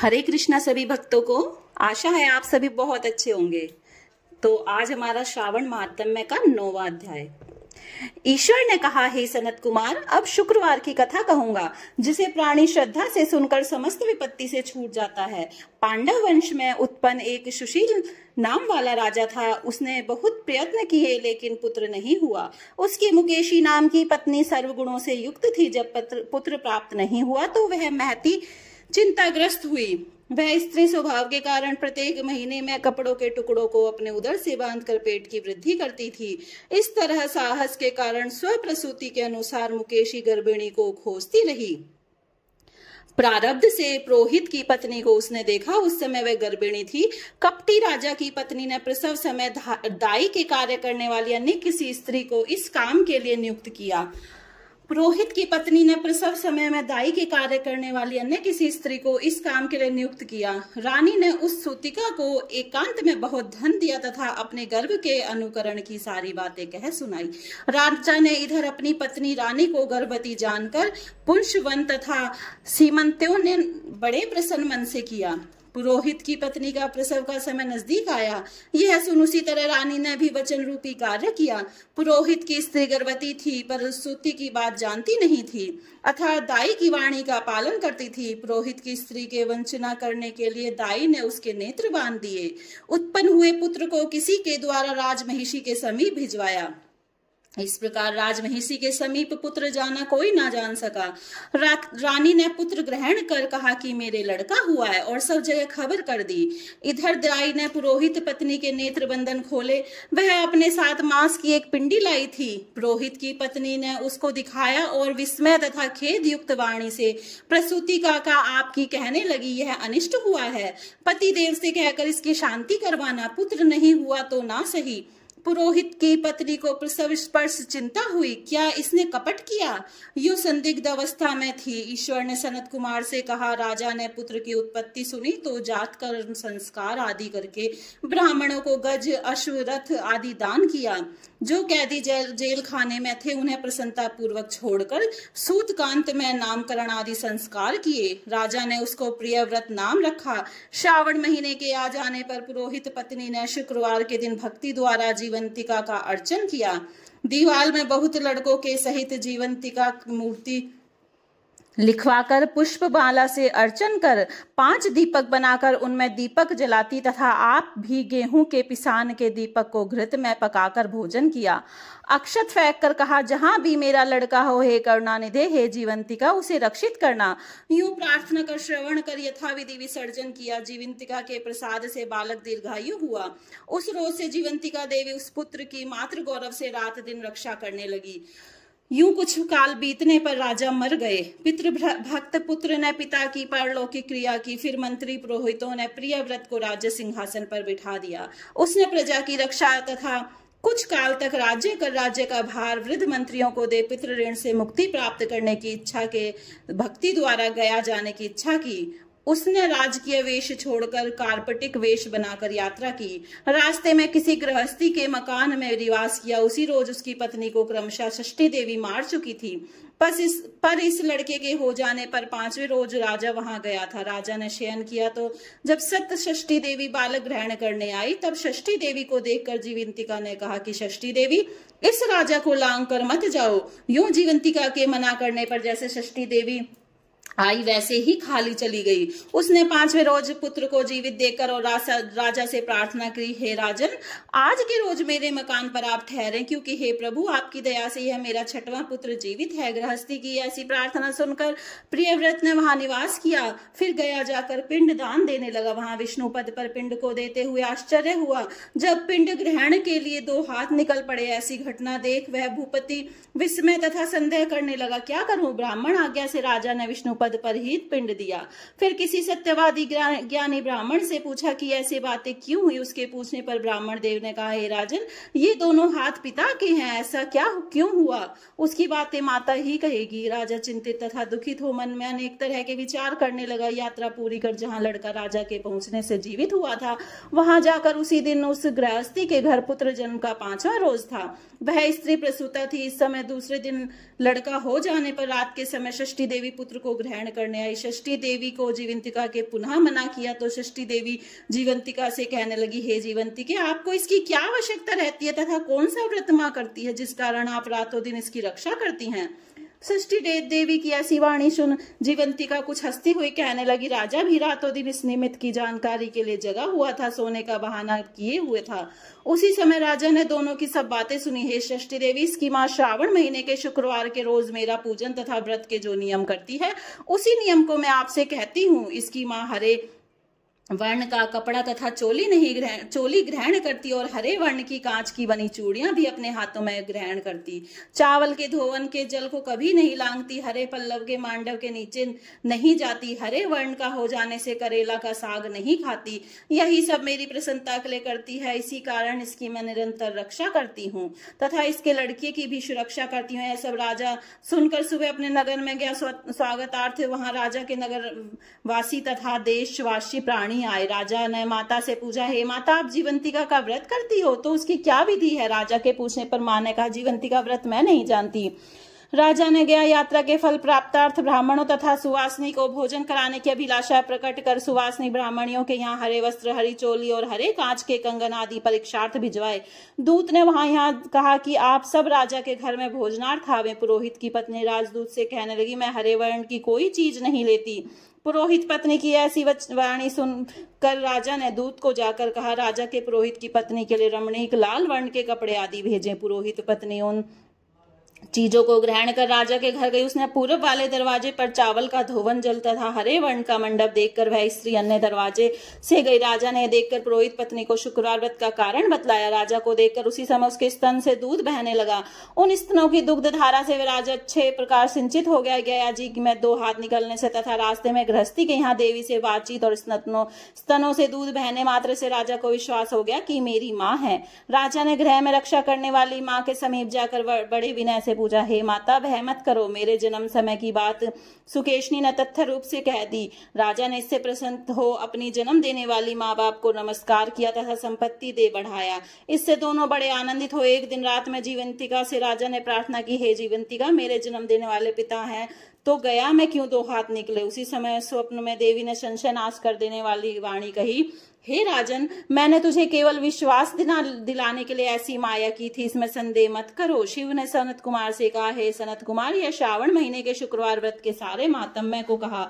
हरे कृष्णा सभी भक्तों को आशा है आप सभी बहुत अच्छे होंगे तो आज हमारा श्रावण महात्म्य का नौवा अध्याय ईश्वर ने कहा हे सनत कुमार अब शुक्रवार की कथा कहूंगा जिसे प्राणी श्रद्धा से सुनकर समस्त विपत्ति से छूट जाता है पांडव वंश में उत्पन्न एक सुशील नाम वाला राजा था उसने बहुत प्रयत्न किए लेकिन पुत्र नहीं हुआ उसकी मुकेशी नाम की पत्नी सर्व गुणों से युक्त थी जब पुत्र प्राप्त नहीं हुआ तो वह महती चिंताग्रस्त हुई वह स्त्री स्वभाव के कारण प्रत्येक महीने में कपड़ों के टुकड़ों को अपने उदर से बांधकर पेट की वृद्धि करती थी इस तरह साहस के कारण स्वप्रसूति के अनुसार मुकेशी गर्भिणी को खोजती रही प्रारब्ध से प्रोहित की पत्नी को उसने देखा उस समय वह गर्भिणी थी कपटी राजा की पत्नी ने प्रसव समय दाई के कार्य करने वाली अन्य किसी स्त्री को इस काम के लिए नियुक्त किया रोहित की पत्नी ने प्रसव समय में दाई के कार्य करने वाली अन्य किसी स्त्री को इस काम के लिए नियुक्त किया रानी ने उस सूतिका को एकांत में बहुत धन दिया तथा अपने गर्भ के अनुकरण की सारी बातें कह सुनाई राजा ने इधर अपनी पत्नी रानी को गर्भवती जानकर पुंशवन तथा सीमंतों ने बड़े प्रसन्न मन से किया पुरोहित की पत्नी का प्रसव का समय नजदीक आया यह सुन उसी तरह रानी ने भी वचन रूपी कार्य किया पुरोहित की स्त्री गर्भवती थी पर स्तुति की बात जानती नहीं थी अथा दाई की वाणी का पालन करती थी पुरोहित की स्त्री के वंचना करने के लिए दाई ने उसके नेत्र बांध दिए उत्पन्न हुए पुत्र को किसी के द्वारा राजमहिषी के समीप भिजवाया इस प्रकार राजमहिषी के समीप पुत्र जाना कोई ना जान सका रा, रानी ने पुत्र ग्रहण कर कहा कि मेरे लड़का हुआ है और सब जगह खबर कर दी इधर दाई ने पुरोहित पत्नी के नेत्र बंधन खोले वह अपने साथ मांस की एक पिंडी लाई थी पुरोहित की पत्नी ने उसको दिखाया और विस्मय तथा खेद युक्त वाणी से प्रसूति काका आपकी कहने लगी यह अनिष्ट हुआ है पति देव से कहकर इसकी शांति करवाना पुत्र नहीं हुआ तो ना सही पुरोहित की पत्नी को प्रसव स्पर्श चिंता हुई क्या इसने कपट किया यू संदिग्ध अवस्था में थी ईश्वर ने सनत कुमार से कहा राजा ने पुत्र की उत्पत्ति सुनी तो जात कर्म संस्कार आदि करके ब्राह्मणों को गज अश्वरथ आदि दान किया जो कैदी जेल जेल खाने में थे उन्हें प्रसन्नता पूर्वक छोड़कर सूतकांत में नामकरण आदि संस्कार किए राजा ने उसको प्रियव्रत नाम रखा श्रावण महीने के आ जाने पर पुरोहित पत्नी ने शुक्रवार के दिन भक्ति द्वारा जीवंतिका का अर्चन किया दीवाल में बहुत लड़कों के सहित जीवंतिका मूर्ति लिखवाकर पुष्प बाला से अर्चन कर पांच दीपक बनाकर उनमें दीपक जलाती तथा आप भी गेहूं के पिसान के दीपक को घृत में पकाकर भोजन किया अक्षत फेंक कर कहा जहां भी मेरा लड़का हो हे करुणा निधे हे जीवंतिका उसे रक्षित करना यूं प्रार्थना कर श्रवण कर यथाविधि विसर्जन किया जीवंतिका के प्रसाद से बालक दीर्घायु हुआ उस रोज से जीवंतिका देवी उस पुत्र की मातृ गौरव से रात दिन रक्षा करने लगी यूं कुछ काल बीतने पर राजा मर गए पितृ भक्त पुत्र ने पिता की पारलौकिक क्रिया की फिर मंत्री पुरोहितों ने प्रिय व्रत को राज्य सिंहासन पर बिठा दिया उसने प्रजा की रक्षा तथा कुछ काल तक राज्य कर राज्य का भार वृद्ध मंत्रियों को दे पितृ ऋण से मुक्ति प्राप्त करने की इच्छा के भक्ति द्वारा गया जाने की इच्छा की उसने राजकीय वेश छोड़कर कार्पेटिक वेश बनाकर यात्रा की रास्ते में किसी गृहस्थी के मकान में निवास किया उसी रोज उसकी पत्नी को क्रमशः षष्ठी देवी मार चुकी थी पर इस पर इस लड़के के हो जाने पर पांचवें रोज राजा वहां गया था राजा ने शयन किया तो जब सत्य षष्ठी देवी बालक ग्रहण करने आई तब षष्ठी देवी को देखकर जीवंतिका ने कहा कि षष्ठी देवी इस राजा को लांग कर मत जाओ यूं जीवंतिका के मना करने पर जैसे षष्ठी देवी आई वैसे ही खाली चली गई उसने पांचवे रोज पुत्र को जीवित देकर और राजा से प्रार्थना की हे राजन आज के रोज मेरे मकान पर आप ठहरे क्योंकि हे प्रभु आपकी दया से यह मेरा छठवां पुत्र जीवित है गृहस्थी की ऐसी प्रार्थना सुनकर प्रियव्रत ने वहां निवास किया फिर गया जाकर पिंड दान देने लगा वहां विष्णु पद पर पिंड को देते हुए आश्चर्य हुआ जब पिंड ग्रहण के लिए दो हाथ निकल पड़े ऐसी घटना देख वह भूपति विस्मय तथा संदेह करने लगा क्या करूं ब्राह्मण आज्ञा से राजा ने विष्णु पद पर ही पिंड दिया फिर किसी सत्यवादी ज्ञानी ब्राह्मण से पूछा कि ऐसी बातें क्यों हुई उसके पूछने पर ब्राह्मण देव ने कहा हे राजन ये दोनों हाथ पिता के हैं ऐसा क्या क्यों हुआ उसकी बातें माता ही कहेगी राजा चिंतित तथा दुखित हो मन में अनेक तरह के विचार करने लगा यात्रा पूरी कर जहाँ लड़का राजा के पहुंचने से जीवित हुआ था वहां जाकर उसी दिन उस गृहस्थी के घर पुत्र जन्म का पांचवा रोज था वह स्त्री प्रसूता थी इस समय दूसरे दिन लड़का हो जाने पर रात के समय षष्टी देवी पुत्र को ग्रह ग्रहण करने आई षष्टी देवी को जीवंतिका के पुनः मना किया तो षष्टी देवी जीवंतिका से कहने लगी हे जीवंतिके आपको इसकी क्या आवश्यकता रहती है तथा कौन सा व्रतमा करती है जिस कारण आप रातों दिन इसकी रक्षा करती हैं सृष्टि देव देवी की ऐसी वाणी सुन का कुछ हस्ती हुई कहने लगी राजा भी रातों दिन इस निमित्त की जानकारी के लिए जगा हुआ था सोने का बहाना किए हुए था उसी समय राजा ने दोनों की सब बातें सुनी है सृष्टि देवी इसकी माँ श्रावण महीने के शुक्रवार के रोज मेरा पूजन तथा व्रत के जो नियम करती है उसी नियम को मैं आपसे कहती हूँ इसकी माँ हरे वर्ण का कपड़ा तथा चोली नहीं ग्रहण चोली ग्रहण करती और हरे वर्ण की कांच की बनी चूड़ियां भी अपने हाथों में ग्रहण करती चावल के धोवन के जल को कभी नहीं लांगती हरे पल्लव के मांडव के नीचे नहीं जाती हरे वर्ण का हो जाने से करेला का साग नहीं खाती यही सब मेरी प्रसन्नता के लिए करती है इसी कारण इसकी मैं निरंतर रक्षा करती हूँ तथा इसके लड़के की भी सुरक्षा करती हूँ यह सब राजा सुनकर सुबह अपने नगर में गया स्वागतार्थ वहां राजा के नगर वासी तथा देशवासी प्राणी रानी आए राजा ने माता से पूछा हे माता आप जीवंतिका का व्रत करती हो तो उसकी क्या विधि है राजा के पूछने पर माँ ने कहा जीवंतिका व्रत मैं नहीं जानती राजा ने गया यात्रा के फल प्राप्तार्थ ब्राह्मणों तथा सुवासनी को भोजन कराने की अभिलाषा प्रकट कर सुवासनी ब्राह्मणियों के यहाँ हरे वस्त्र हरी चोली और हरे कांच के कंगन आदि परीक्षार्थ भिजवाए दूत ने वहां यहाँ कहा कि आप सब राजा के घर में भोजनार्थ आवे पुरोहित की पत्नी राजदूत से कहने लगी मैं हरे वर्ण की कोई चीज नहीं लेती पुरोहित पत्नी की ऐसी वाणी सुन कर राजा ने दूत को जाकर कहा राजा के पुरोहित की पत्नी के लिए रमणीक लाल वर्ण के कपड़े आदि भेजे पुरोहित पत्नी उन चीजों को ग्रहण कर राजा के घर गई उसने पूर्व वाले दरवाजे पर चावल का धोवन जलता था हरे वर्ण का मंडप देखकर वह स्त्री अन्य दरवाजे से गई राजा ने देखकर पुरोहित पत्नी को शुक्रवार व्रत का कारण बतलाया राजा को देखकर उसी समय उसके स्तन से दूध बहने लगा उन स्तनों की दुग्ध धारा से वे राजा अच्छे प्रकार सिंचित हो गया गया जी मैं दो हाथ निकलने से तथा रास्ते में गृहस्थी के यहाँ देवी से बातचीत और स्तनों स्तनों से दूध बहने मात्र से राजा को विश्वास हो गया कि मेरी माँ है राजा ने गृह में रक्षा करने वाली माँ के समीप जाकर बड़े विनय से पूजा हे माता भय मत करो मेरे जन्म समय की बात सुकेशनी ने तथ्य रूप से कह दी राजा ने इससे प्रसन्न हो अपनी जन्म देने वाली माँ बाप को नमस्कार किया तथा संपत्ति दे बढ़ाया इससे दोनों बड़े आनंदित हो एक दिन रात में जीवंतिका से राजा ने प्रार्थना की हे जीवंतिका मेरे जन्म देने वाले पिता हैं तो गया मैं क्यों दो हाथ निकले उसी समय स्वप्न में देवी ने संशय नाश कर देने वाली वाणी कही हे राजन मैंने तुझे केवल विश्वास दिना दिलाने के लिए ऐसी माया की थी इसमें संदेह मत करो शिव ने सनत कुमार से कहा हे सनत कुमार यह श्रावण महीने के शुक्रवार व्रत के सारे मातम्य को कहा